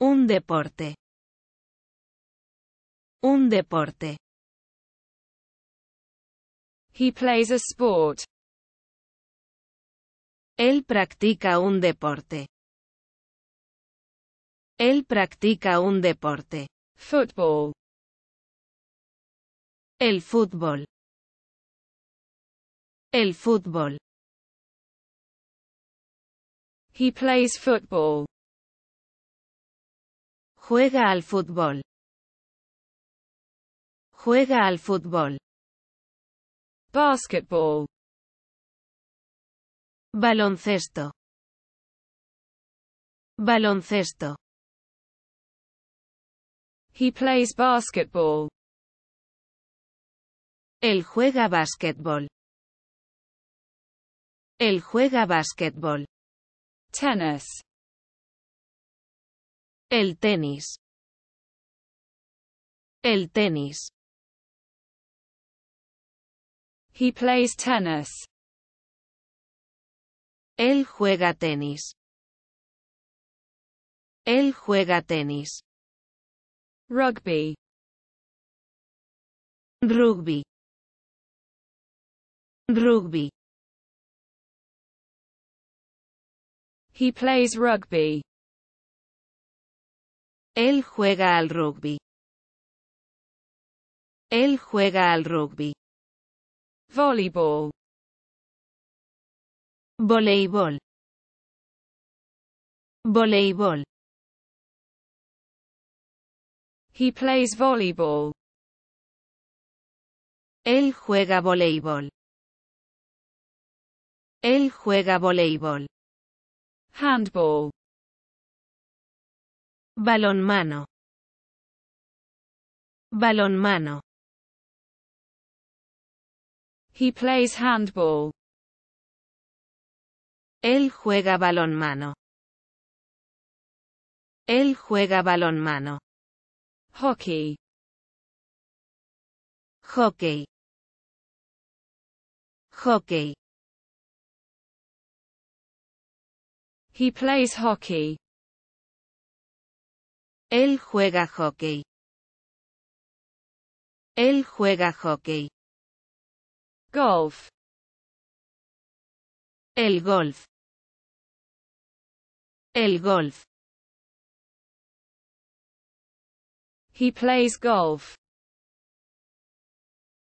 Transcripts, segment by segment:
Un deporte. Un deporte. He plays a sport. Él practica un deporte. Él practica un deporte. Fútbol. El fútbol. El fútbol. He plays football. Juega al fútbol. Juega al fútbol. Basketball. Baloncesto. Baloncesto. He plays basketball. Él juega basketball. Él juega basketball. Tennis. El tenis. El tenis. He plays tennis. Él juega tenis. Él juega tenis. Rugby. Rugby. Rugby. He plays rugby. Él juega al rugby. Él juega al rugby. Voleibol. Voleibol. Voleibol. He plays volleyball. Él juega voleibol. Él juega voleibol handball balonmano balonmano he plays handball él juega balonmano él juega balonmano hockey hockey hockey He plays hockey. Él juega hockey. Él juega hockey. Golf. El golf. El golf. He plays golf.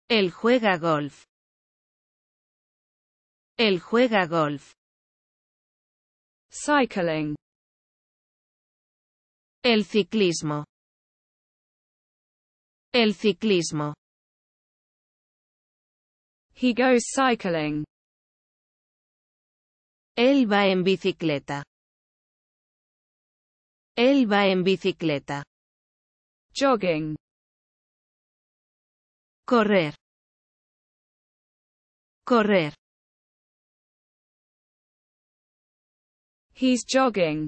Él juega golf. Él juega golf. Cycling. El ciclismo. El ciclismo. He goes cycling. Él va en bicicleta. Él va en bicicleta. Jogging. Correr. Correr. He's jogging.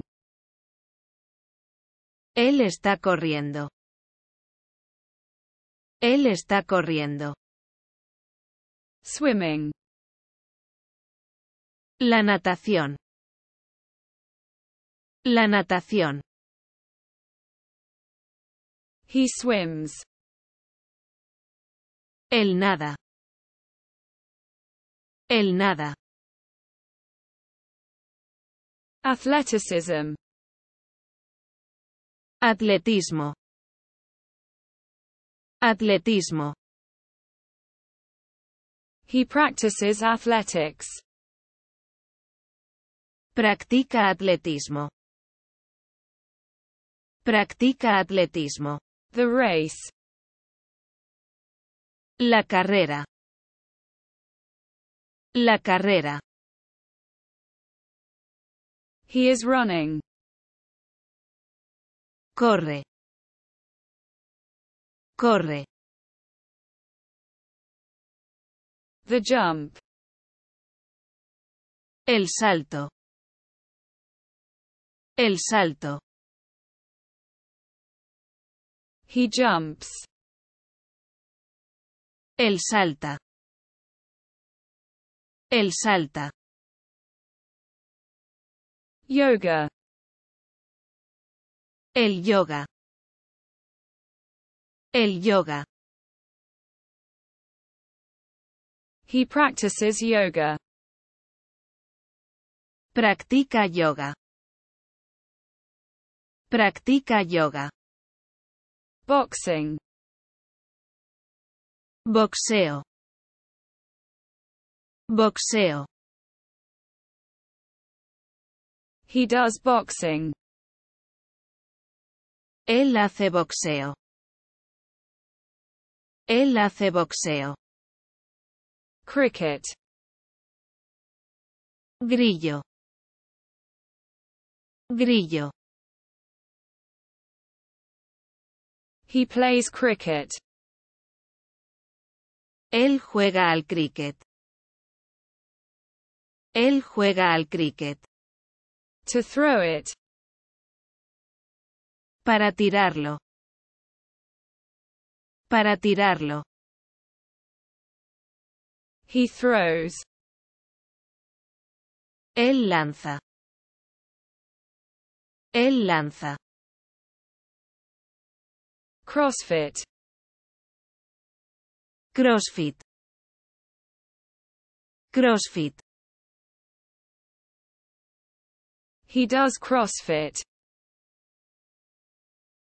Él está corriendo. Él está corriendo. Swimming. La natación. La natación. He swims. El nada. El nada. Athleticism. Atletismo. Atletismo. He practices athletics. Practica atletismo. Practica atletismo. The race. La carrera. La carrera. He is running. Corre. Corre. The jump. El salto. El salto. He jumps. Él salta. Él salta. Yoga. El yoga. El yoga. He practices yoga. Practica yoga. Practica yoga. Boxing. Boxeo. Boxeo. He does boxing. Él hace boxeo. Él hace boxeo. Cricket. Grillo. Grillo. He plays cricket. Él juega al cricket. Él juega al cricket. To throw it. Para tirarlo. Para tirarlo. He throws. Él lanza. Él lanza. CrossFit. CrossFit. CrossFit. He does CrossFit.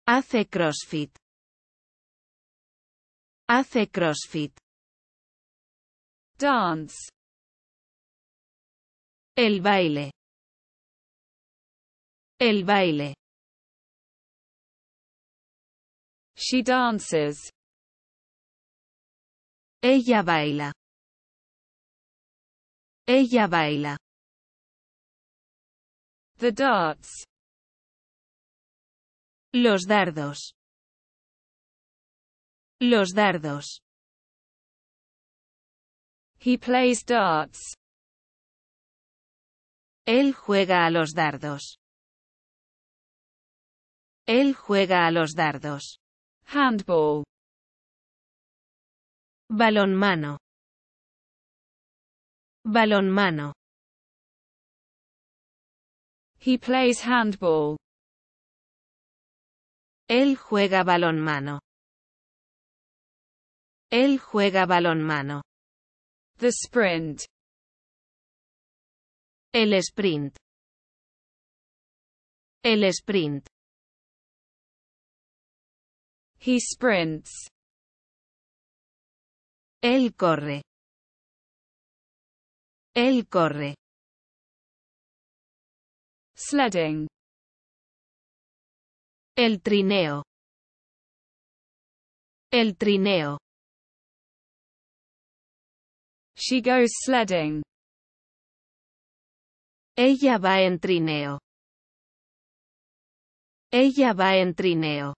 Hace CrossFit. Hace CrossFit. Dance. El baile. El baile. She dances. Ella baila. Ella baila. Los dardos. Los dardos. He plays darts. Él juega a los dardos. Él juega a los dardos. Handball. Balonmano. Balonmano. He plays handball. Él juega balonmano. Él juega balonmano. The sprint. El sprint. El sprint. He sprints. Él corre. Él corre sledding el trineo el trineo she goes sledding ella va en trineo ella va en trineo